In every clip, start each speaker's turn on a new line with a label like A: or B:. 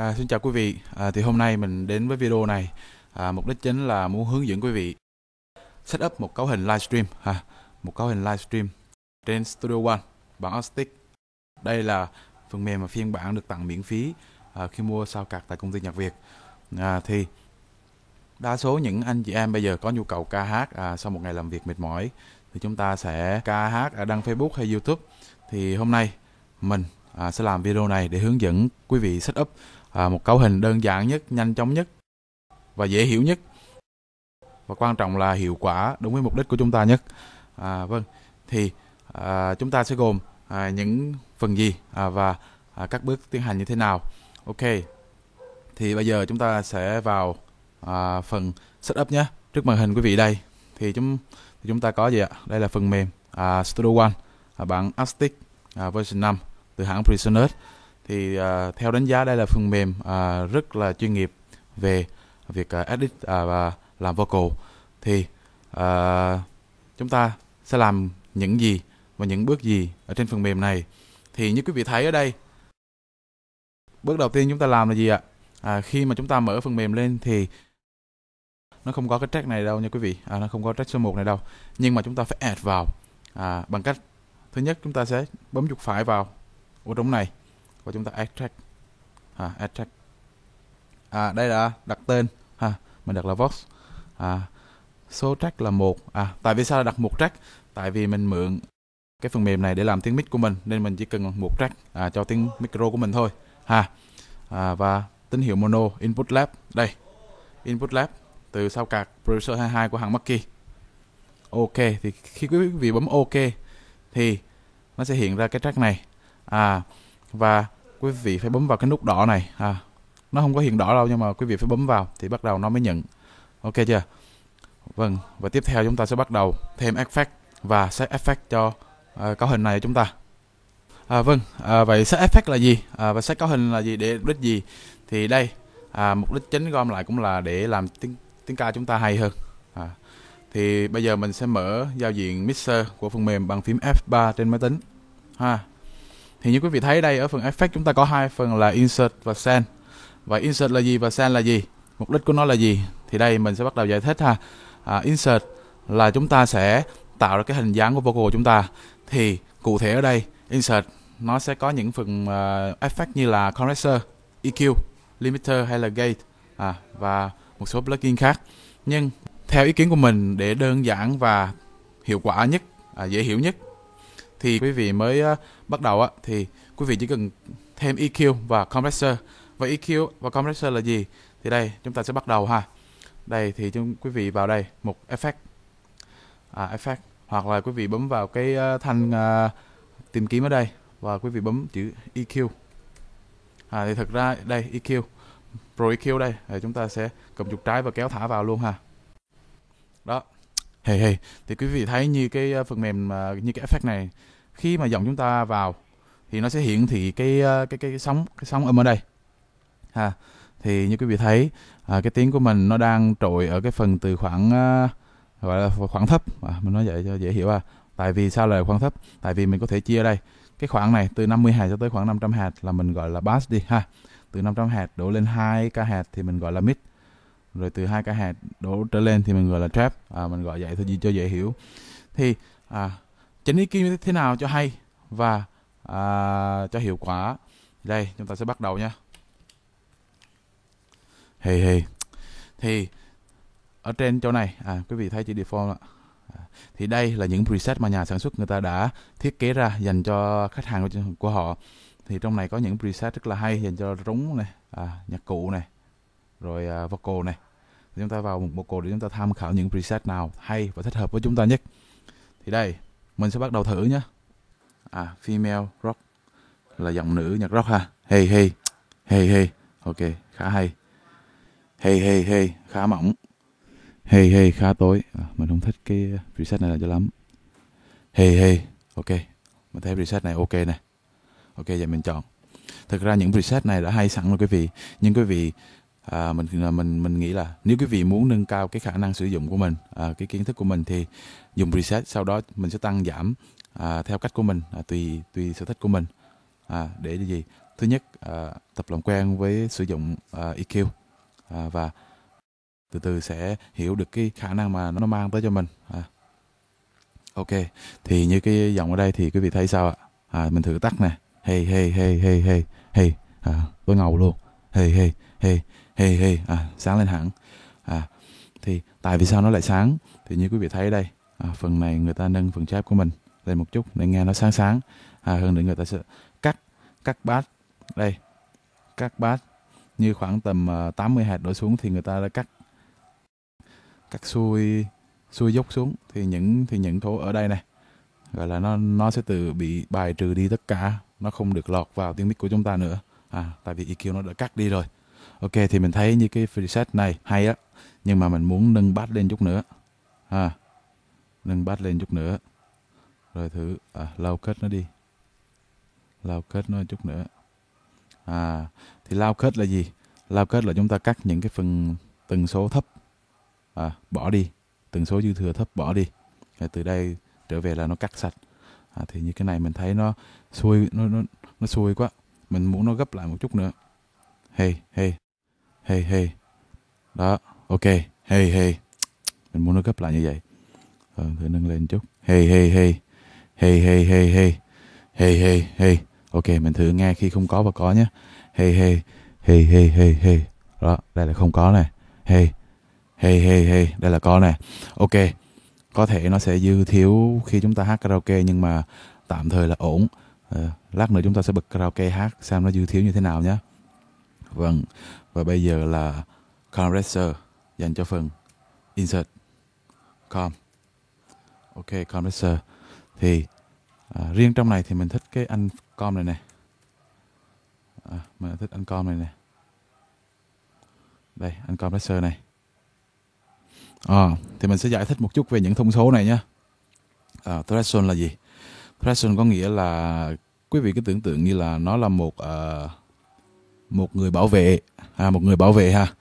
A: À, xin chào quý vị, à, thì hôm nay mình đến với video này à, mục đích chính là muốn hướng dẫn quý vị setup một cấu hình livestream à, một cấu hình livestream trên Studio One bằng Austic. Đây là phần mềm mà phiên bản được tặng miễn phí à, khi mua sao cạc tại công ty Nhật Việt. À, thì đa số những anh chị em bây giờ có nhu cầu ca hát à, sau một ngày làm việc mệt mỏi thì chúng ta sẽ ca hát ở đăng Facebook hay YouTube. Thì hôm nay mình à, sẽ làm video này để hướng dẫn quý vị setup up à, một cấu hình đơn giản nhất nhanh chóng nhất và dễ hiểu nhất và quan trọng là hiệu quả đúng với mục đích của chúng ta nhất à, vâng thì à, chúng ta sẽ gồm à, những phần gì à, và à, các bước tiến hành như thế nào ok thì bây giờ chúng ta sẽ vào à, phần setup nhé trước màn hình quý vị đây thì chúng thì chúng ta có gì ạ đây là phần mềm à, Studio One à, bản Astic à, version 5 từ hãng Presonus thì uh, theo đánh giá đây là phần mềm uh, rất là chuyên nghiệp về việc uh, edit uh, và làm vocal thì uh, chúng ta sẽ làm những gì và những bước gì ở trên phần mềm này thì như quý vị thấy ở đây bước đầu tiên chúng ta làm là gì ạ à, khi mà chúng ta mở phần mềm lên thì nó không có cái track này đâu nha quý vị à, nó không có track số 1 này đâu nhưng mà chúng ta phải add vào à, bằng cách thứ nhất chúng ta sẽ bấm chuột phải vào ô trống này và chúng ta extract à, extract à, đây là đặt tên ha mình đặt là vox à, số track là một à tại vì sao là đặt một track tại vì mình mượn cái phần mềm này để làm tiếng mic của mình nên mình chỉ cần một track à, cho tiếng micro của mình thôi ha à, và tín hiệu mono input lab đây input lab từ sau cạc producer 22 của hãng Mackie ok thì khi quý vị bấm ok thì nó sẽ hiện ra cái track này à và quý vị phải bấm vào cái nút đỏ này ha à, nó không có hiện đỏ đâu nhưng mà quý vị phải bấm vào thì bắt đầu nó mới nhận ok chưa vâng và tiếp theo chúng ta sẽ bắt đầu thêm effect và set effect cho à, cấu hình này của chúng ta à, vâng à, vậy set effect là gì à, và set cấu hình là gì để mục đích gì thì đây à, mục đích chính gom lại cũng là để làm tiếng tiếng ca chúng ta hay hơn à, thì bây giờ mình sẽ mở giao diện mixer của phần mềm bằng phím F3 trên máy tính ha thì như quý vị thấy đây ở phần effect chúng ta có hai phần là insert và send và insert là gì và send là gì mục đích của nó là gì thì đây mình sẽ bắt đầu giải thích ha à, insert là chúng ta sẽ tạo ra cái hình dáng của vocal của chúng ta thì cụ thể ở đây insert nó sẽ có những phần uh, effect như là compressor EQ limiter hay là gate à, và một số plugin khác nhưng theo ý kiến của mình để đơn giản và hiệu quả nhất à, dễ hiểu nhất thì quý vị mới ờ, bắt đầu á thì quý vị chỉ cần thêm EQ và compressor. Và EQ và compressor là gì? Thì đây chúng ta sẽ bắt đầu ha. Đây thì chúng quý vị vào đây một effect. À effect hoặc là quý vị bấm vào cái ờ, thanh uh, tìm kiếm ở đây và quý vị bấm chữ EQ. À thì thực ra đây EQ Pro EQ đây, thì chúng ta sẽ cầm chuột trái và kéo thả vào luôn ha. Đó. Hey hey, thì quý vị thấy như cái phần mềm như cái effect này khi mà dòng chúng ta vào thì nó sẽ hiển thị cái ờ, cái cái, sóng cái sóng âm ở đây ha à, thì như quý vị thấy à, cái tiếng của mình nó đang trội ở cái phần từ khoảng à, gọi là khoảng thấp à, mình nói vậy cho dễ hiểu à tại vì sao là khoảng thấp tại vì mình có thể chia đây cái khoảng này từ 50 hạt cho tới khoảng 500 hạt là mình gọi là bass đi ha từ 500 hạt đổ lên 2 ca hạt thì mình gọi là mid rồi từ 2 ca hạt đổ trở lên thì mình gọi là trap à, mình gọi vậy thôi gì cho dễ hiểu thì à, chỉnh ý kim như thế nào cho hay và à, cho hiệu quả đây chúng ta sẽ bắt đầu nha hey, hey. thì ở trên chỗ này à, quý vị thấy chữ default ạ à, thì đây là những preset mà nhà sản xuất người ta đã thiết kế ra dành cho khách hàng của, của họ thì trong này có những preset rất là hay dành cho rúng này à, nhạc cụ này rồi à, vocal này thì chúng ta vào một vocal để chúng ta tham khảo những preset nào hay và thích hợp với chúng ta nhất thì đây mình sẽ bắt đầu thử nhé à female rock là giọng nữ nhạc rock ha hey hey hey hey ok khá hay hey hey hey khá mỏng hey hey khá tối à, mình không thích cái preset này là cho lắm hey hey ok mình thấy preset này ok này ok giờ mình chọn thực ra những preset này đã hay sẵn rồi quý vị nhưng quý vị à, mình mình mình nghĩ là nếu quý vị muốn nâng cao cái khả năng sử dụng của mình à, cái kiến thức của mình thì dùng preset sau đó mình sẽ tăng giảm à, theo cách của mình à, tùy tùy sở thích của mình à, để gì thứ nhất à, tập làm quen với sử dụng à, EQ à, và từ từ sẽ hiểu được cái khả năng mà nó mang tới cho mình à. ok thì như cái giọng ở đây thì quý vị thấy sao ạ à, mình thử tắt nè hey hey hey hey hey hey à, tôi ngầu luôn hey hey hey hey hey à, sáng lên hẳn à, thì tại vì sao nó lại sáng thì như quý vị thấy đây à, phần này người ta nâng phần chép của mình lên một chút để nghe nó sáng sáng à, hơn để người ta sẽ cắt cắt bát đây cắt bát như khoảng tầm 80 à, hạt đổ xuống thì người ta đã cắt cắt xuôi xuôi dốc xuống thì những thì những thố ở đây này gọi là nó nó sẽ từ bị bài trừ đi tất cả nó không được lọt vào tiếng mic của chúng ta nữa à tại vì EQ nó đã cắt đi rồi ok thì mình thấy như cái preset này hay á nhưng mà mình muốn nâng bass lên chút nữa à, nâng bass lên chút nữa rồi thử à, lao kết nó đi lau kết nó chút nữa à thì lau kết là gì Lau kết là chúng ta cắt những cái phần tần số thấp à, bỏ đi tần số dư thừa thấp bỏ đi rồi từ đây trở về là nó cắt sạch à, thì như cái này mình thấy nó xuôi nó nó nó xuôi quá mình muốn nó gấp lại một chút nữa hey hey hey hey đó ok hey hey mình muốn nó gấp lại như vậy ờ, thử nâng lên chút hey hey hey hey hey hey hey hey hey hey ok mình thử nghe khi không có và có nhé hey hey hey hey hey hey đó đây là không có này hey hey hey hey đây là có này ok có thể nó sẽ dư thiếu khi chúng ta hát karaoke nhưng mà tạm thời là ổn ờ, lát nữa chúng ta sẽ bật karaoke hát xem nó dư thiếu như thế nào nhé Vâng. Và bây giờ là compressor dành cho phần insert com. Ok, compressor. Thì à, riêng trong này thì mình thích cái anh com này nè. À, mình thích anh com này nè. Đây, anh compressor này. À, thì mình sẽ giải thích một chút về những thông số này nhé. À, threshold là gì? Threshold có nghĩa là quý vị cứ tưởng tượng như là nó là một uh, một người bảo vệ à, một người bảo vệ ha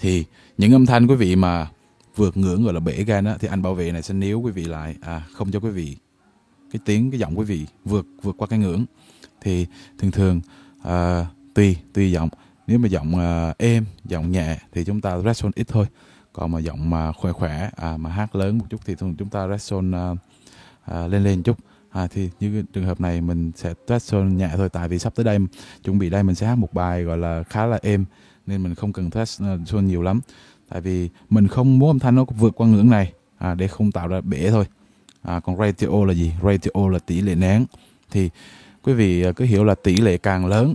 A: thì những âm thanh quý vị mà vượt ngưỡng gọi là bể gan đó thì anh bảo vệ này sẽ níu quý vị lại à, không cho quý vị cái tiếng cái giọng quý vị vượt vượt qua cái ngưỡng thì thường thường à, tùy tùy giọng nếu mà giọng à, êm giọng nhẹ thì chúng ta resonate ít thôi còn mà giọng mà khỏe khỏe à, mà hát lớn một chút thì thường chúng ta resonate à, à, lên lên chút à, thì như trường hợp này mình sẽ test solo nhẹ thôi tại vì sắp tới đây chuẩn bị đây mình sẽ hát một bài gọi là khá là êm nên mình không cần test ờ, solo nhiều lắm tại vì mình không muốn âm thanh nó vượt qua ngưỡng này à, để không tạo ra bể thôi à, còn ratio là gì ratio là tỷ lệ nén thì quý vị ờ, cứ hiểu là tỷ lệ càng lớn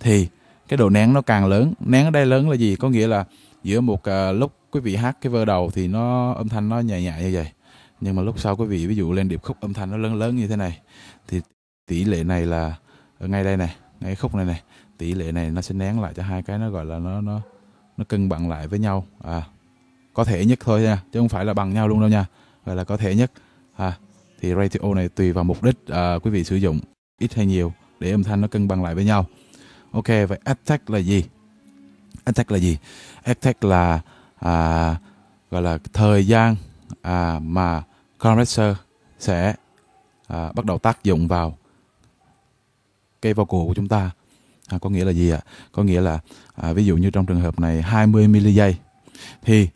A: thì cái độ nén nó càng lớn nén ở đây lớn là gì có nghĩa là giữa một uh, lúc quý vị hát cái vơ đầu thì nó âm thanh nó nhẹ nhẹ như vậy nhưng mà lúc sau quý vị ví dụ lên điệp khúc âm thanh nó lớn lớn như thế này thì tỷ lệ này là ở ngay đây này ngay khúc này này tỷ lệ này nó sẽ nén lại cho hai cái nó gọi là nó nó nó cân bằng lại với nhau à có thể nhất thôi nha chứ không phải là bằng nhau luôn đâu nha gọi là có thể nhất à thì ratio này tùy vào mục đích à, quý vị sử dụng ít hay nhiều để âm thanh nó cân bằng lại với nhau ok vậy attack là gì attack là gì attack là à, gọi là thời gian à, mà compressor sẽ à, bắt đầu tác dụng vào cây vocal của chúng ta. À, có nghĩa là gì ạ? Có nghĩa là à, ví dụ như trong trường hợp này 20 mili giây thì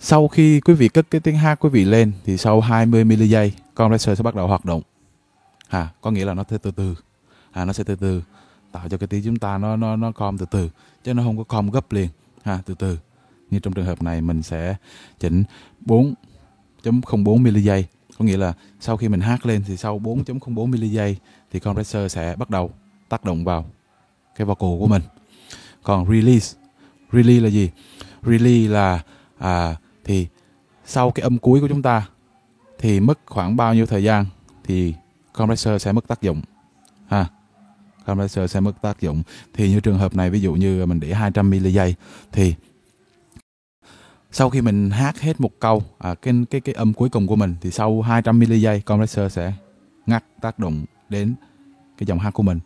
A: sau khi quý vị cất cái tiếng hát quý vị lên thì sau 20 mili giây compressor sẽ bắt đầu hoạt động. À, có nghĩa là nó sẽ từ từ. À, nó sẽ từ từ tạo cho cái tiếng chúng ta nó nó nó com từ từ chứ nó không có com gấp liền ha à, từ từ như trong trường hợp này mình sẽ chỉnh 4 4.04 miligiây có nghĩa là sau khi mình hát lên thì sau 4.04 miligiây thì compressor sẽ bắt đầu tác động vào cái vocal của mình còn release release là gì release là à, thì sau cái âm cuối của chúng ta thì mất khoảng bao nhiêu thời gian thì compressor sẽ mất tác dụng ha compressor sẽ mất tác dụng thì như trường hợp này ví dụ như mình để 200 mili giây thì sau khi mình hát hết một câu à, cái cái cái âm cuối cùng của mình thì sau 200 mili giây compressor sẽ ngắt tác động đến cái dòng hát của mình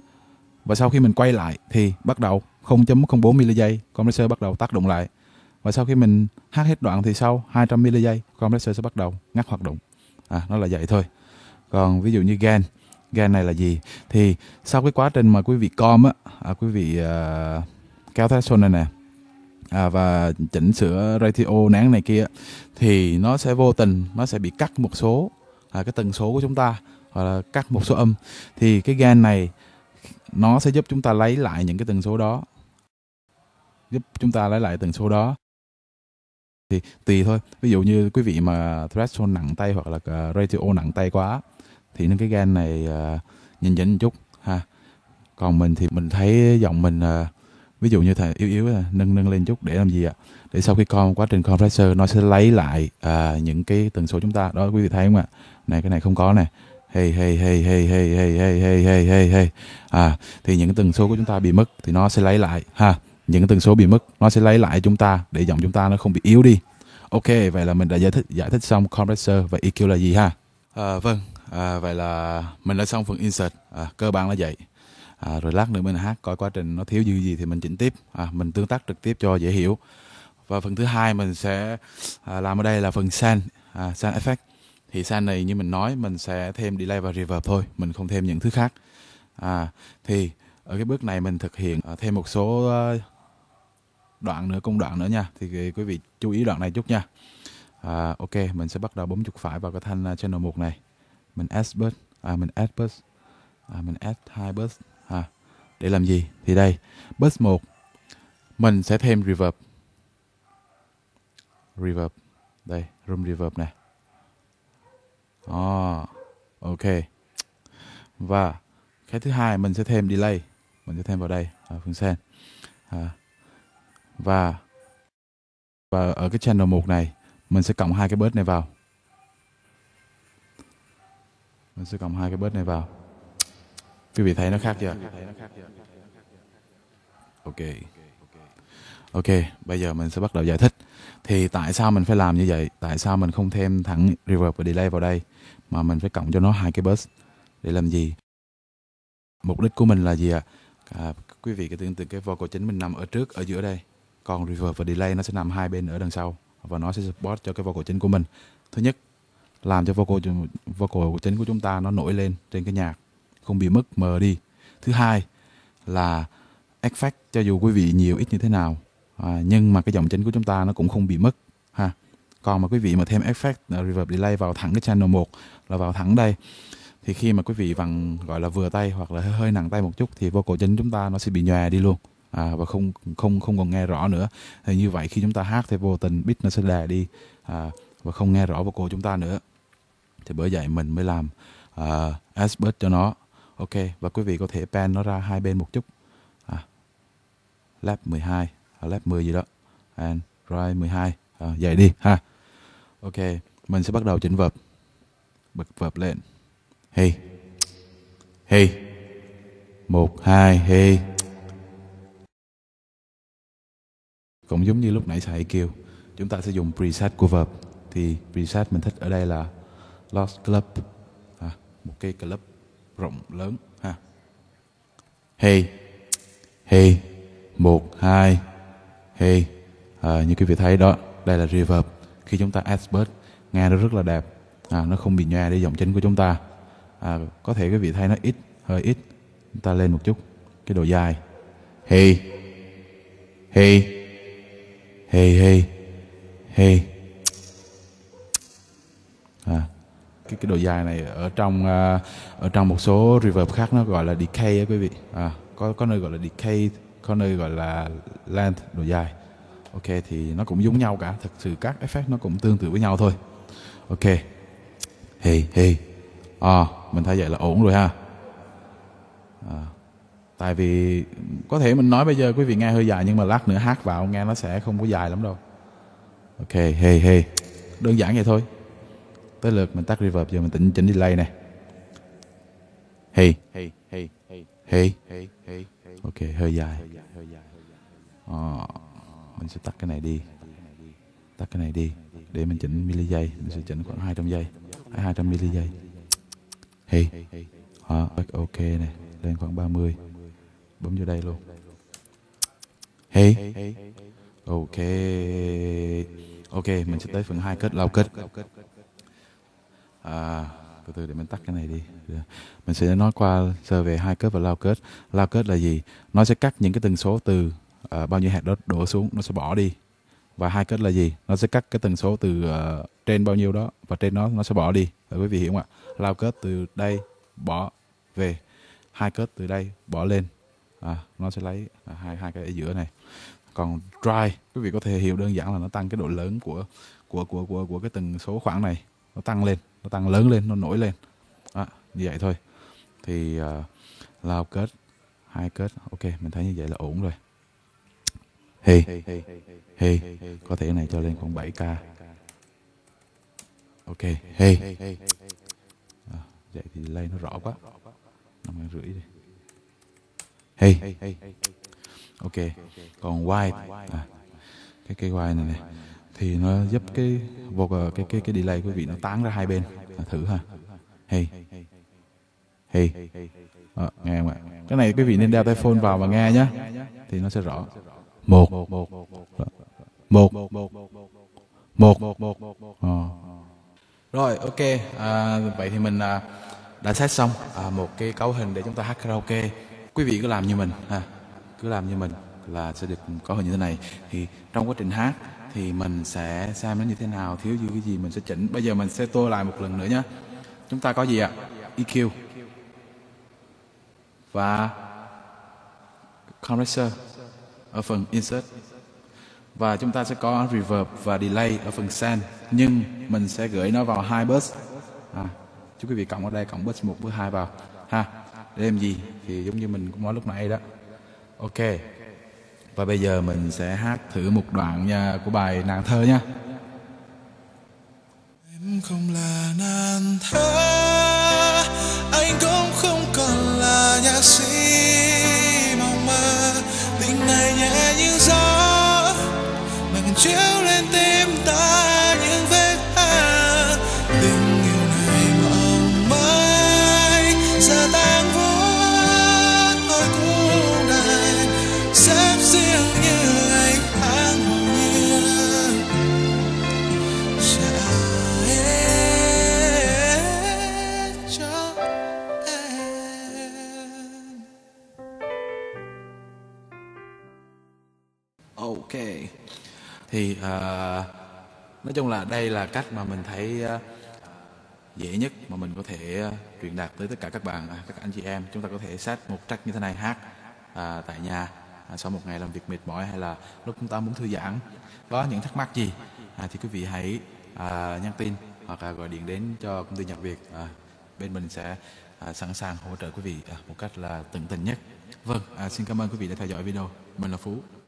A: và sau khi mình quay lại thì bắt đầu 0.04 mili giây compressor bắt đầu tác động lại và sau khi mình hát hết đoạn thì sau 200 mili giây compressor sẽ bắt đầu ngắt hoạt động à, nó là vậy thôi còn ví dụ như gain gain này là gì thì sau cái quá trình mà quý vị com á à, quý vị uh, kéo xuân này nè à, và chỉnh sửa ratio nén này kia thì nó sẽ vô tình nó sẽ bị cắt một số à, cái tần số của chúng ta hoặc là cắt một số âm thì cái gan này nó sẽ giúp chúng ta lấy lại những cái tần số đó giúp chúng ta lấy lại tần số đó thì tùy thôi ví dụ như quý vị mà threshold nặng tay hoặc là à, ratio nặng tay quá thì nên cái gan này uh, nhìn nhỉnh chút ha còn mình thì mình thấy giọng mình uh, ví dụ như thầy yếu yếu là nâng nâng lên chút để làm gì ạ để sau khi con quá trình compressor nó sẽ lấy lại à, những cái tần số chúng ta đó quý vị thấy không ạ này cái này không có này hey hey hey hey hey hey hey hey hey hey hey à thì những tần số của chúng ta bị mất thì nó sẽ lấy lại ha những tần số bị mất nó sẽ lấy lại chúng ta để giọng chúng ta nó không bị yếu đi ok vậy là mình đã giải thích giải thích xong compressor và EQ là gì ha à, vâng à, vậy là mình đã xong phần insert à, cơ bản là vậy à, rồi lát nữa mình hát coi quá trình nó thiếu dư gì thì mình chỉnh tiếp à, mình tương tác trực tiếp cho dễ hiểu và phần thứ hai mình sẽ à, làm ở đây là phần send à, send effect thì send này như mình nói mình sẽ thêm delay và reverb thôi mình không thêm những thứ khác à, thì ở cái bước này mình thực hiện à, thêm một số à, đoạn nữa công đoạn nữa nha thì à, quý vị chú ý đoạn này chút nha à, ok mình sẽ bắt đầu bấm chuột phải vào cái thanh à, channel 1 này mình add bus à mình add bus à, mình add hai bus để làm gì? Thì đây, bus 1 mình sẽ thêm reverb. Reverb. Đây, room reverb này. À, ok. Và cái thứ hai mình sẽ thêm delay. Mình sẽ thêm vào đây, ở à, phần sen. À, và và ở cái channel 1 này mình sẽ cộng hai cái bớt này vào. Mình sẽ cộng hai cái bớt này vào. Quý vị thấy nó khác chưa? Ok. Ok, bây giờ mình sẽ bắt đầu giải thích. Thì tại sao mình phải làm như vậy? Tại sao mình không thêm thẳng reverb và delay vào đây mà mình phải cộng cho nó hai cái bus để làm gì? Mục đích của mình là gì ạ? À? à, quý vị cứ tưởng tượng cái vocal chính mình nằm ở trước ở giữa đây, còn reverb và delay nó sẽ nằm hai bên ở đằng sau và nó sẽ support cho cái vocal chính của mình. Thứ nhất, làm cho vocal vocal chính của chúng ta nó nổi lên trên cái nhạc không bị mất mờ đi thứ hai là effect cho dù quý vị nhiều ít như thế nào à, nhưng mà cái dòng chính của chúng ta nó cũng không bị mất ha còn mà quý vị mà thêm effect uh, à, reverb delay vào thẳng cái channel 1 là vào thẳng đây thì khi mà quý vị vặn gọi là vừa tay hoặc là hơi nặng tay một chút thì vocal chính chúng ta nó sẽ bị nhòe đi luôn à, và không không không còn nghe rõ nữa thì như vậy khi chúng ta hát thì vô tình beat nó sẽ đè đi à, và không nghe rõ vocal chúng ta nữa thì bởi vậy mình mới làm uh, à, expert cho nó Ok và quý vị có thể pan nó ra hai bên một chút à, lab 12 à, lab 10 gì đó and right 12 à, vậy đi ha Ok mình sẽ bắt đầu chỉnh verb bật verb lên hey hey một hai hey cũng giống như lúc nãy xài kêu chúng ta sẽ dùng preset của verb thì preset mình thích ở đây là Lost Club à, một cái club rộng lớn ha hey hey một hai hey à, như quý vị thấy đó đây là reverb khi chúng ta expert nghe nó rất là đẹp à, nó không bị nhòe đi giọng chính của chúng ta à, có thể quý vị thấy nó ít hơi ít chúng ta lên một chút cái độ dài hey hey hey hey hey à, cái cái độ dài này ở trong à, ở trong một số reverb khác nó gọi là decay á quý vị à, có có nơi gọi là decay có nơi gọi là length độ dài ok thì nó cũng giống nhau cả thật sự các effect nó cũng tương tự với nhau thôi ok hey hey à, mình thấy vậy là ổn rồi ha à, tại vì có thể mình nói bây giờ quý vị nghe hơi dài nhưng mà lát nữa hát vào nghe nó sẽ không có dài lắm đâu ok hey hey đơn giản vậy thôi tới lượt mình tắt reverb giờ mình tỉnh chỉnh delay này
B: hey hey hey hey hey ok hơi dài
A: à, mình sẽ tắt cái này đi tắt cái này đi để mình chỉnh mili giây mình sẽ chỉnh khoảng 200 giây hay 200 mili giây hey à, ok này lên khoảng 30 bấm vô đây luôn hey ok ok mình sẽ tới phần hai kết lao kết à, từ từ để mình tắt cái này đi dạ. mình sẽ nói qua sơ về hai kết và lao kết lao kết là gì nó sẽ cắt những cái tần số từ uh, bao nhiêu hạt đó đổ xuống nó sẽ bỏ đi và hai kết là gì nó sẽ cắt cái tần số từ uh, trên bao nhiêu đó và trên nó nó sẽ bỏ đi để quý vị hiểu không ạ lao kết từ đây bỏ về hai kết từ đây bỏ lên à, nó sẽ lấy à, hai hai cái ở giữa này còn dry quý vị có thể hiểu đơn giản là nó tăng cái độ lớn của của của của của cái từng số khoảng này nó tăng lên nó tăng lớn lên nó nổi lên à, như vậy thôi thì uh, lao kết hai kết ok mình thấy như vậy là ổn rồi
B: hey hey, hey, có thể này cho lên khoảng 7k
A: ok hey à, vậy thì delay nó rõ quá năm rưỡi đi hey ok còn white à, cái cây white này này thì nó giúp cái vột cái cái cái delay quý vị nó tán ra hai bên thử ha hey hey à, nghe không ạ cái này quý vị nên đeo tai phone vào và nghe nhé thì nó sẽ rõ một một một một ờ. à. rồi ok à, vậy thì mình à, đã xét xong à, một cái cấu hình để chúng ta hát karaoke quý vị cứ làm như mình ha cứ làm như mình là sẽ được cấu hình như thế này thì trong quá trình hát thì mình sẽ xem nó như thế nào thiếu dư cái gì mình sẽ chỉnh bây giờ mình sẽ tô lại một lần nữa nhé chúng ta có gì ạ EQ và compressor ở phần insert và chúng ta sẽ có reverb và delay ở phần send nhưng mình sẽ gửi nó vào hai bus à, chúc quý vị cộng ở đây cộng bus một bus hai vào ha để làm gì thì giống như mình cũng nói lúc nãy đó ok và bây giờ mình sẽ hát thử một đoạn nha của bài Nàng thơ nha. Em không là nàng thơ, anh cũng không còn là nhạc sĩ mong mơ, tình này nhẹ như gió, mà chưa ok thì uh, nói chung là đây là cách mà mình thấy uh, dễ nhất mà mình có thể uh, truyền đạt tới tất cả các bạn à, các anh chị em chúng ta có thể set một track như thế này hát à, tại nhà à, sau một ngày làm việc mệt mỏi hay là lúc chúng ta muốn thư giãn có những thắc mắc gì à, thì quý vị hãy à, nhắn tin hoặc là gọi điện đến cho công ty nhạc việt à, bên mình sẽ à, sẵn sàng hỗ trợ quý vị à, một cách là tận tình nhất vâng à, xin cảm ơn quý vị đã theo dõi video mình là phú